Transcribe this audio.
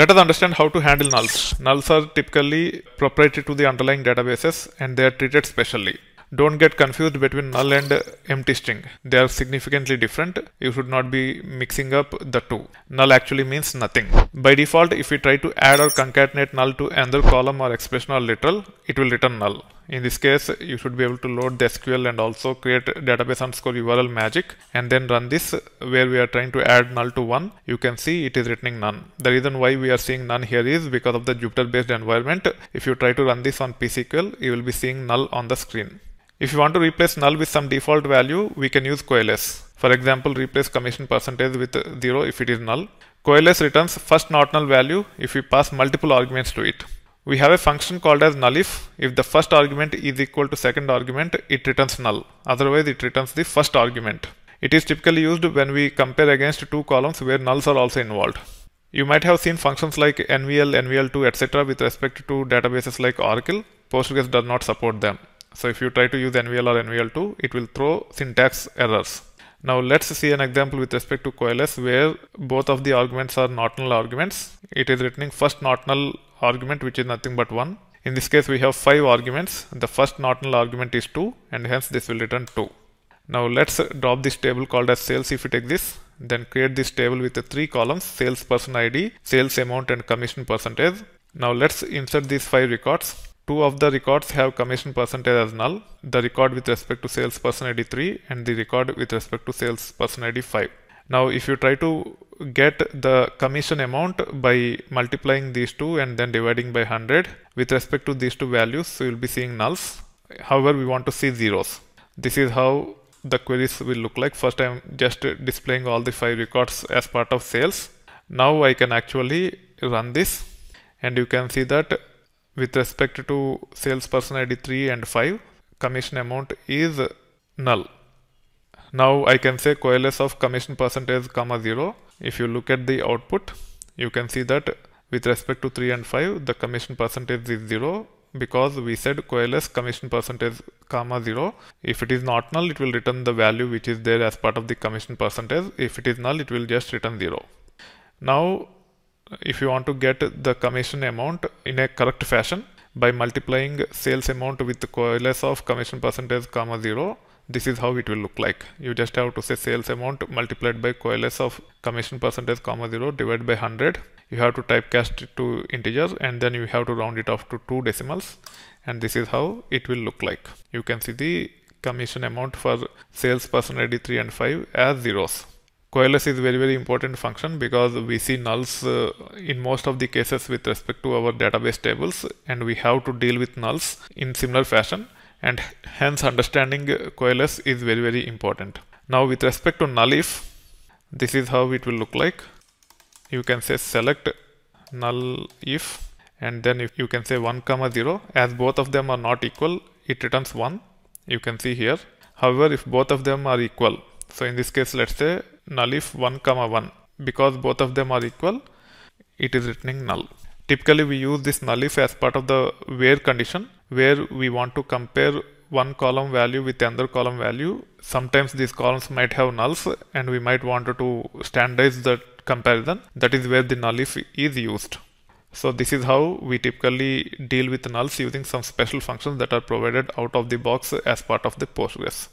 Let us understand how to handle nulls. Nulls are typically proprietary to the underlying databases and they are treated specially. Don't get confused between null and empty string. They are significantly different. You should not be mixing up the two. Null actually means nothing. By default, if we try to add or concatenate null to another column or expression or literal, it will return null. In this case, you should be able to load the SQL and also create database underscore URL magic and then run this where we are trying to add null to 1. You can see it is returning none. The reason why we are seeing none here is because of the Jupyter based environment. If you try to run this on PSQL, you will be seeing null on the screen. If you want to replace null with some default value, we can use coalesce. For example, replace commission percentage with 0 if it is null. Coalesce returns first not null value if we pass multiple arguments to it we have a function called as nullif. If the first argument is equal to second argument, it returns null. Otherwise, it returns the first argument. It is typically used when we compare against two columns where nulls are also involved. You might have seen functions like NVL, NVL2, etc. with respect to databases like Oracle. Postgres does not support them. So if you try to use NVL or NVL2, it will throw syntax errors. Now let's see an example with respect to coalesce where both of the arguments are not null arguments. It is returning first not null argument which is nothing but 1. In this case we have 5 arguments. The first not null argument is 2 and hence this will return 2. Now let's drop this table called as sales if it exists. Then create this table with the three columns salesperson ID, sales amount and commission percentage. Now let's insert these five records. Two of the records have commission percentage as null, the record with respect to salesperson ID 3 and the record with respect to salesperson ID 5. Now if you try to get the commission amount by multiplying these two and then dividing by 100 with respect to these two values so you'll be seeing nulls however we want to see zeros this is how the queries will look like first I'm just displaying all the five records as part of sales now I can actually run this and you can see that with respect to salesperson ID 3 and 5 commission amount is null now I can say coalesce of commission percentage comma 0 if you look at the output you can see that with respect to 3 and 5 the commission percentage is 0 because we said coalesce commission percentage comma 0 if it is not null it will return the value which is there as part of the commission percentage if it is null it will just return 0 now if you want to get the commission amount in a correct fashion by multiplying sales amount with coalesce of commission percentage comma 0 this is how it will look like you just have to say sales amount multiplied by coalesce of commission percentage comma 0 divided by 100 you have to typecast it to integers and then you have to round it off to two decimals and this is how it will look like you can see the commission amount for sales person id 3 and 5 as zeros coalesce is very very important function because we see nulls uh, in most of the cases with respect to our database tables and we have to deal with nulls in similar fashion and hence understanding coalesce is very very important. Now with respect to null if, this is how it will look like. You can say select null if and then if you can say 1 comma 0 as both of them are not equal it returns 1 you can see here however if both of them are equal so in this case let's say null if 1 comma 1 because both of them are equal it is returning null typically we use this null if as part of the where condition where we want to compare one column value with another column value. Sometimes these columns might have nulls and we might want to standardize that comparison. That is where the null if is used. So this is how we typically deal with nulls using some special functions that are provided out of the box as part of the Postgres.